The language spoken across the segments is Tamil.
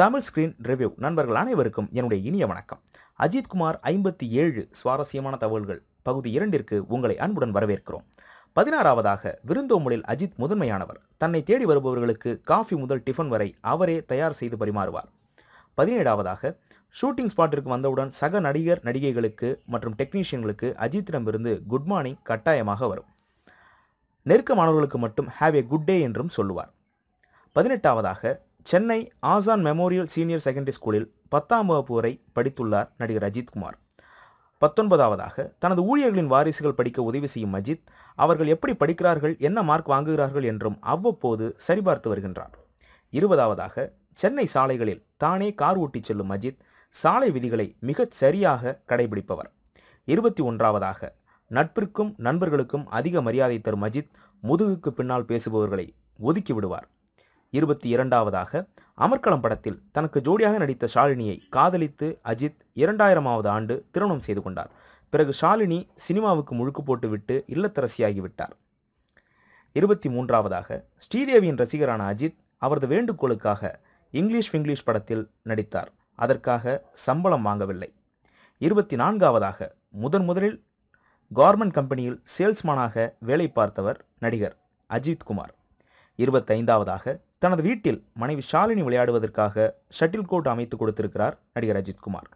தமிழ் ஸ்கிரீன் ரிவ்யூ நண்பர்கள் அனைவருக்கும் என்னுடைய இனிய வணக்கம் அஜித் குமார் ஐம்பத்தி ஏழு சுவாரஸ்யமான தகவல்கள் பகுதி இரண்டிற்கு உங்களை அன்புடன் வரவேற்கிறோம் பதினாறாவதாக விருந்தோமலில் அஜித் முதன்மையானவர் தன்னை தேடி வருபவர்களுக்கு காஃபி முதல் டிஃபன் வரை அவரே தயார் செய்து பரிமாறுவார் பதினேழாவதாக ஷூட்டிங் ஸ்பாட்டிற்கு வந்தவுடன் சக நடிகர் நடிகைகளுக்கு மற்றும் டெக்னீஷியன்களுக்கு அஜித்திடமிருந்து குட் மார்னிங் கட்டாயமாக வரும் நெருக்கமானவர்களுக்கு மட்டும் ஹாவ் ஏ குட் டே என்றும் சொல்லுவார் பதினெட்டாவதாக சென்னை ஆசான் மெமோரியல் சீனியர் செகண்டரி ஸ்கூலில் பத்தாம் வகுப்பு வரை படித்துள்ளார் நடிகர் அஜித்குமார் பத்தொன்பதாவதாக தனது ஊழியர்களின் வாரிசுகள் படிக்க உதவி செய்யும் அஜித் அவர்கள் எப்படி படிக்கிறார்கள் என்ன மார்க் வாங்குகிறார்கள் என்றும் அவ்வப்போது சரிபார்த்து வருகின்றார் இருபதாவதாக சென்னை சாலைகளில் தானே கார் ஓட்டிச் செல்லும் அஜித் சாலை விதிகளை மிகச் சரியாக கடைபிடிப்பவர் இருபத்தி ஒன்றாவதாக நட்பிற்கும் நண்பர்களுக்கும் அதிக மரியாதை தரும் அஜித் முதுகுக்கு பின்னால் பேசுபவர்களை ஒதுக்கி விடுவார் இருபத்தி இரண்டாவதாக அமர்க்களம் படத்தில் தனக்கு ஜோடியாக நடித்த ஷாலினியை காதலித்து அஜித் இரண்டாயிரமாவது ஆண்டு திருமணம் செய்து கொண்டார் பிறகு ஷாலினி சினிமாவுக்கு முழுக்கு போட்டுவிட்டு இல்லத்தரசியாகிவிட்டார் இருபத்தி மூன்றாவதாக ஸ்ரீதேவியின் ரசிகரான அஜித் அவரது வேண்டுகோளுக்காக இங்கிலீஷ் ஃபிங்கிலீஷ் படத்தில் நடித்தார் அதற்காக சம்பளம் வாங்கவில்லை இருபத்தி நான்காவதாக முதன் முதலில் கவர்மெண்ட் கம்பெனியில் சேல்ஸ்மேனாக வேலை பார்த்தவர் நடிகர் அஜித் குமார் இருபத்தைந்தாவதாக தனது வீட்டில் மனைவி ஷாலினி விளையாடுவதற்காக ஷட்டில் கோட் அமைத்து கொடுத்திருக்கிறார் நடிகர் அஜித்குமார்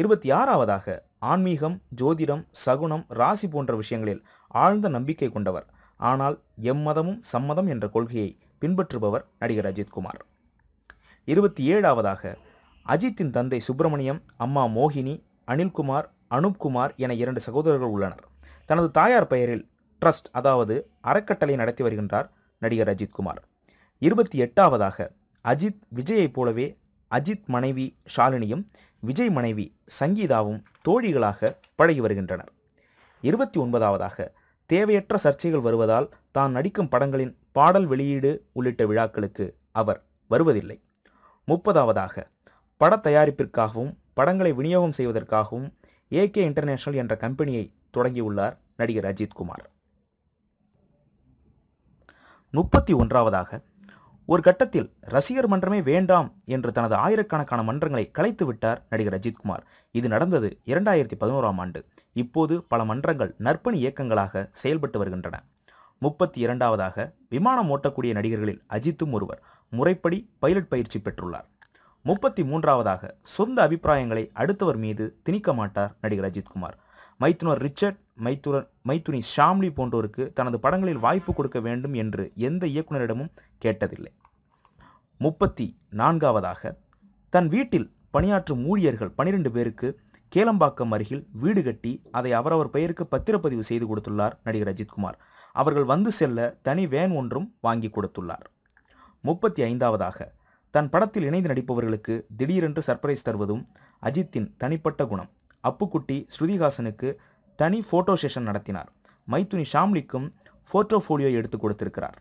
இருபத்தி ஆறாவதாக ஆன்மீகம் ஜோதிடம் சகுனம் ராசி போன்ற விஷயங்களில் ஆழ்ந்த நம்பிக்கை கொண்டவர் ஆனால் எம்மதமும் சம்மதம் என்ற கொள்கையை பின்பற்றுபவர் நடிகர் அஜித்குமார் இருபத்தி ஏழாவதாக அஜித்தின் தந்தை சுப்பிரமணியம் அம்மா மோகினி அனில்குமார் அனுப்குமார் என இரண்டு சகோதரர்கள் உள்ளனர் தனது தாயார் பெயரில் ட்ரஸ்ட் அதாவது அறக்கட்டளை நடத்தி வருகின்றார் நடிகர் அஜித்குமார் இருபத்தி எட்டாவதாக அஜித் விஜயைப் போலவே அஜித் மனைவி ஷாலினியும் விஜய் மனைவி சங்கீதாவும் தோழிகளாக பழகி வருகின்றனர் இருபத்தி ஒன்பதாவதாக தேவையற்ற சர்ச்சைகள் வருவதால் தான் நடிக்கும் படங்களின் பாடல் வெளியீடு உள்ளிட்ட விழாக்களுக்கு அவர் வருவதில்லை முப்பதாவதாக பட தயாரிப்பிற்காகவும் படங்களை விநியோகம் செய்வதற்காகவும் ஏகே இன்டர்நேஷனல் என்ற கம்பெனியை தொடங்கியுள்ளார் நடிகர் அஜித்குமார் முப்பத்தி ஒன்றாவதாக ஒரு கட்டத்தில் ரசிகர் மன்றமே வேண்டாம் என்று தனது ஆயிரக்கணக்கான மன்றங்களை கலைத்து விட்டார் நடிகர் அஜித்குமார் இது நடந்தது இரண்டாயிரத்தி பதினோராம் ஆண்டு இப்போது பல மன்றங்கள் நற்பணி இயக்கங்களாக செயல்பட்டு வருகின்றன முப்பத்தி இரண்டாவதாக விமானம் ஓட்டக்கூடிய நடிகர்களில் அஜித்தும் ஒருவர் முறைப்படி பைலட் பயிற்சி பெற்றுள்ளார் முப்பத்தி மூன்றாவதாக சொந்த அபிப்பிராயங்களை அடுத்தவர் மீது திணிக்க மாட்டார் நடிகர் அஜித்குமார் மைத்துனர் ரிச்சர்ட் மைத்துரன் மைத்துனி ஷாம்லி போன்றோருக்கு தனது படங்களில் வாய்ப்பு கொடுக்க வேண்டும் என்று எந்த இயக்குநரிடமும் கேட்டதில்லை முப்பத்தி நான்காவதாக தன் வீட்டில் பணியாற்றும் ஊழியர்கள் பனிரெண்டு பேருக்கு கேளம்பாக்கம் அருகில் வீடு கட்டி அதை அவரவர் பெயருக்கு பத்திரப்பதிவு செய்து கொடுத்துள்ளார் நடிகர் அஜித்குமார் அவர்கள் வந்து செல்ல தனி வேன் ஒன்றும் வாங்கி கொடுத்துள்ளார் முப்பத்தி ஐந்தாவதாக தன் படத்தில் இணைந்து நடிப்பவர்களுக்கு திடீரென்று சர்ப்ரைஸ் தருவதும் அஜித்தின் தனிப்பட்ட குணம் அப்புக்குட்டி ஸ்ருதிஹாசனுக்கு தனி ஃபோட்டோ செஷன் நடத்தினார் மைத்துனி ஷாம்லிக்கும் போர்ட்டோஃபோலியோ எடுத்து கொடுத்திருக்கிறார்